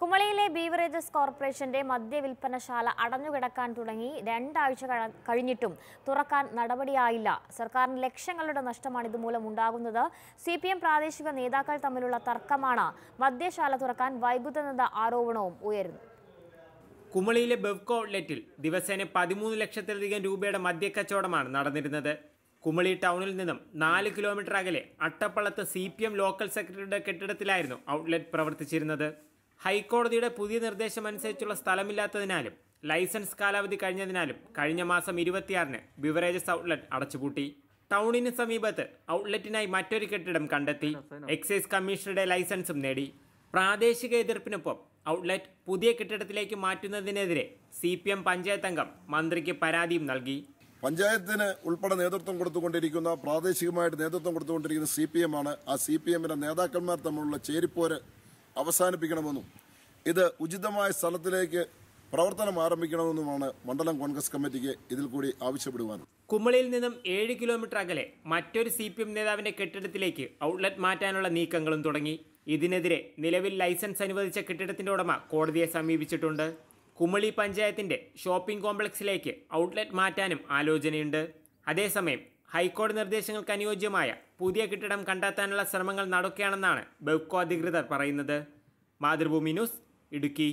കുമളിയിലെ beverages കോർപ്പറേഷന്റെ മദ്യവിൽപ്പനശാല അടഞ്ഞുകിടക്കാൻ തുടങ്ങി രണ്ടാഴ്ച കഴിഞ്ഞിട്ടും തുറക്കാൻ നടപടിയായില്ല സർക്കാരിന് ലക്ഷങ്ങളുടെ നഷ്ടമാണ് ഇതുമൂലം ഉണ്ടാകുന്നത് സി പി എം പ്രാദേശിക നേതാക്കൾ തമ്മിലുള്ള തർക്കമാണ് മദ്യശാല തുറക്കാൻ വൈകുന്നതെന്ന ആരോപണവും ഉയരുന്നു കുമളിയിലെ ബെവ്കോ ഔട്ട്ലെറ്റിൽ ദിവസേന പതിമൂന്ന് ലക്ഷത്തിലധികം രൂപയുടെ മദ്യക്കച്ചവടമാണ് നടന്നിരുന്നത് കുമളി ടൗണിൽ നിന്നും നാല് കിലോമീറ്റർ അകലെ അട്ടപ്പള്ളത്ത് സി പി എം ലോക്കൽ സെക്രട്ടറിയുടെ കെട്ടിടത്തിലായിരുന്നു ഔട്ട്ലെറ്റ് പ്രവർത്തിച്ചിരുന്നത് ഹൈക്കോടതിയുടെ പുതിയ നിർദ്ദേശം അനുസരിച്ചുള്ള സ്ഥലമില്ലാത്തതിനാലും ലൈസൻസ് കാലാവധി കഴിഞ്ഞതിനാലും കഴിഞ്ഞ മാസം ഇരുപത്തിയാറിന് ബിവറേജസ് ഔട്ട്ലെറ്റ് അടച്ചുപൂട്ടി ടൗണിന് സമീപത്ത് ഔട്ട്ലെറ്റിനായി മറ്റൊരു കെട്ടിടം കണ്ടെത്തി എക്സൈസ് കമ്മീഷണറുടെ ലൈസൻസും നേടി പ്രാദേശിക എതിർപ്പിനൊപ്പം ഔട്ട്ലെറ്റ് പുതിയ കെട്ടിടത്തിലേക്ക് മാറ്റുന്നതിനെതിരെ സി പി എം പഞ്ചായത്ത് അംഗം മന്ത്രിക്ക് പരാതിയും നൽകി പഞ്ചായത്തിന് ഉൾപ്പെടെ നേതൃത്വം കൊടുത്തുകൊണ്ടിരിക്കുന്ന പ്രാദേശികമായിട്ട് നേതൃത്വം കൊടുത്തുകൊണ്ടിരിക്കുന്ന സി പി എം ആണ് ആ സി പി എമ്മിന്റെ നേതാക്കന്മാർ തമ്മിലുള്ള ചേരിപ്പോര് അവസാനിപ്പിക്കണമെന്നും ഇത് ഉചിതമായ സ്ഥലത്തിലേക്ക് പ്രവർത്തനം ആരംഭിക്കണമെന്നുമാണ് മണ്ഡലം കോൺഗ്രസ് കമ്മിറ്റിക്ക് ഇതിൽ കൂടി ആവശ്യപ്പെടുവാൻ കുമളിയിൽ നിന്നും ഏഴ് കിലോമീറ്റർ അകലെ മറ്റൊരു സി പി എം നേതാവിന്റെ കെട്ടിടത്തിലേക്ക് ഔട്ട്ലെറ്റ് മാറ്റാനുള്ള നീക്കങ്ങളും തുടങ്ങി ഇതിനെതിരെ നിലവിൽ ലൈസൻസ് അനുവദിച്ച കെട്ടിടത്തിന്റെ ഉടമ കോടതിയെ സമീപിച്ചിട്ടുണ്ട് കുമളി പഞ്ചായത്തിന്റെ ഷോപ്പിംഗ് കോംപ്ലക്സിലേക്ക് ഔട്ട്ലെറ്റ് മാറ്റാനും ആലോചനയുണ്ട് അതേസമയം ഹൈക്കോടതി നിർദ്ദേശങ്ങൾക്ക് അനുയോജ്യമായ പുതിയ കെട്ടിടം കണ്ടെത്താനുള്ള ശ്രമങ്ങൾ നടക്കുകയാണെന്നാണ് ബെവ്കോ അധികൃതർ പറയുന്നത് മാതൃഭൂമി ന്യൂസ് ഇടുക്കി